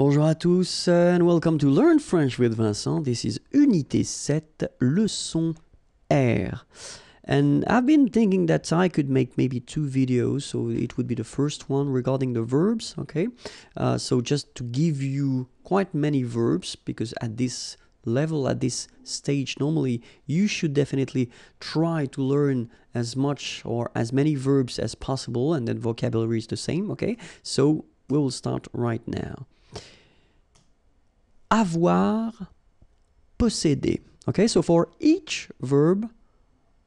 Bonjour à tous euh, and welcome to Learn French with Vincent. This is Unité 7, Leçon R. And I've been thinking that I could make maybe two videos, so it would be the first one regarding the verbs, okay? Uh, so just to give you quite many verbs, because at this level, at this stage, normally you should definitely try to learn as much or as many verbs as possible, and then vocabulary is the same, okay? So we will start right now avoir, posséder. Okay, so for each verb,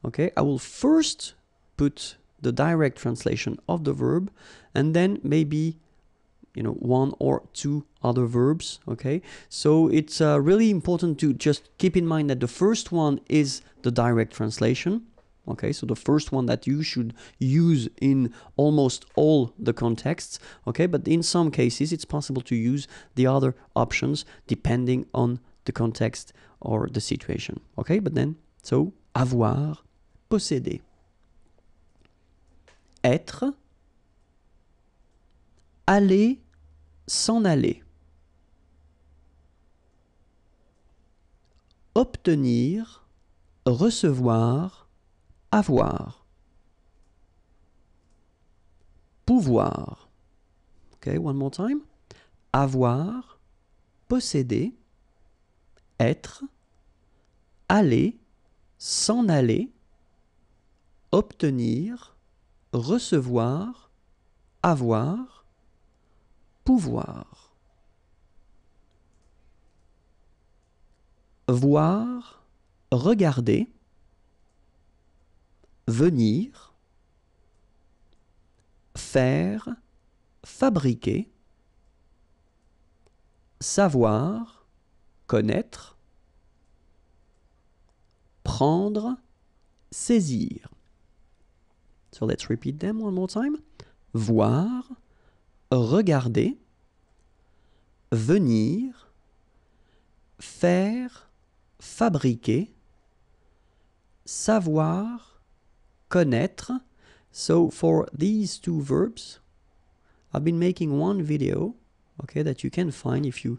okay, I will first put the direct translation of the verb and then maybe you know one or two other verbs okay so it's uh, really important to just keep in mind that the first one is the direct translation okay so the first one that you should use in almost all the contexts okay but in some cases it's possible to use the other options depending on the context or the situation okay but then so avoir posséder être aller s'en aller obtenir recevoir avoir, pouvoir. Ok, one more time. Avoir, posséder, être, aller, s'en aller, obtenir, recevoir, avoir, pouvoir. Voir, regarder, venir, faire, fabriquer, savoir, connaître, prendre, saisir. So let's repeat them one more time. Voir, regarder, venir, faire, fabriquer, savoir, connaître. So for these two verbs, I've been making one video, okay, that you can find if you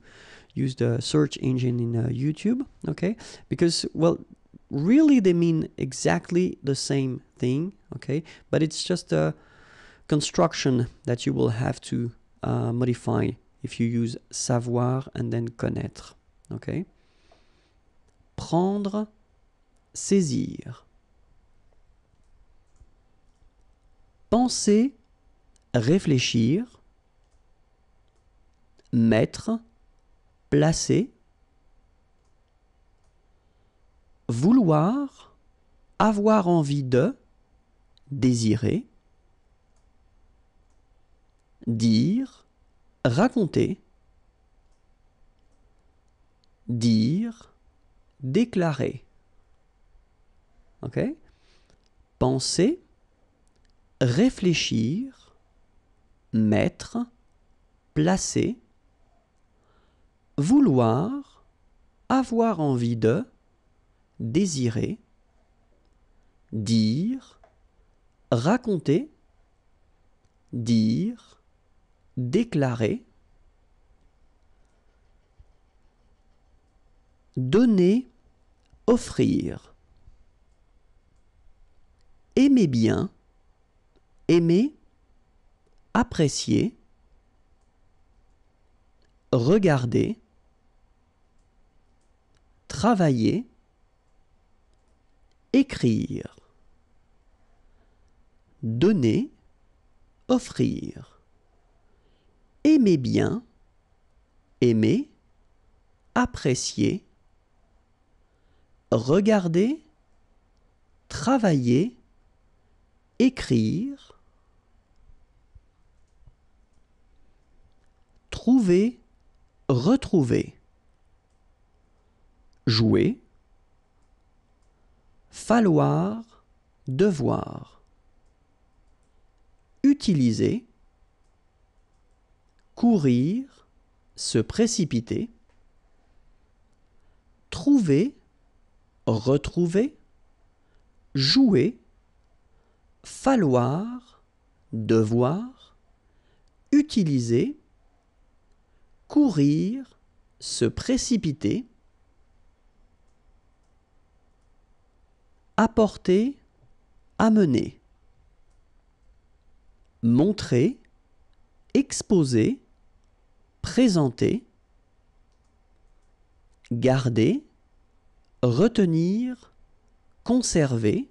use the search engine in uh, YouTube, okay? Because, well, really they mean exactly the same thing, okay? But it's just a construction that you will have to uh, modify if you use savoir and then connaître, okay? Prendre, saisir. penser, réfléchir, mettre, placer, vouloir, avoir envie de, désirer, dire, raconter, dire, déclarer. OK Penser, réfléchir, mettre, placer, vouloir, avoir envie de, désirer, dire, raconter, dire, déclarer, donner, offrir. aimer bien, aimer, apprécier, regarder, travailler, écrire, donner, offrir, aimer bien, aimer, apprécier, regarder, travailler, écrire, trouver, retrouver. Jouer. Falloir, devoir. Utiliser. Courir, se précipiter. Trouver, retrouver. Jouer. Falloir, devoir. Utiliser courir, se précipiter, apporter, amener, montrer, exposer, présenter, garder, retenir, conserver,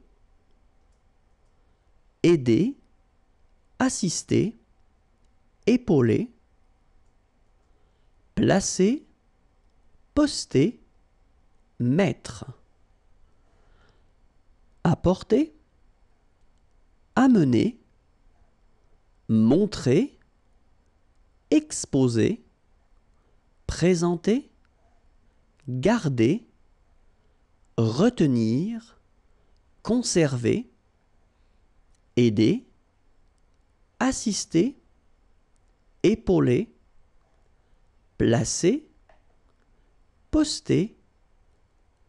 aider, assister, épauler, placer, poster, mettre, apporter, amener, montrer, exposer, présenter, garder, retenir, conserver, aider, assister, épauler, placer, poster,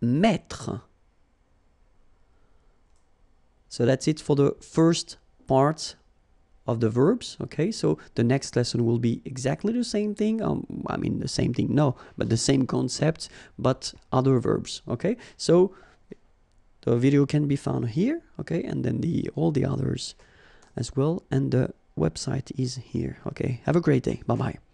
mettre. So that's it for the first part of the verbs. Okay, so the next lesson will be exactly the same thing. Um, I mean, the same thing, no, but the same concept, but other verbs. Okay, so the video can be found here. Okay, and then the all the others as well. And the website is here. Okay, have a great day. Bye bye.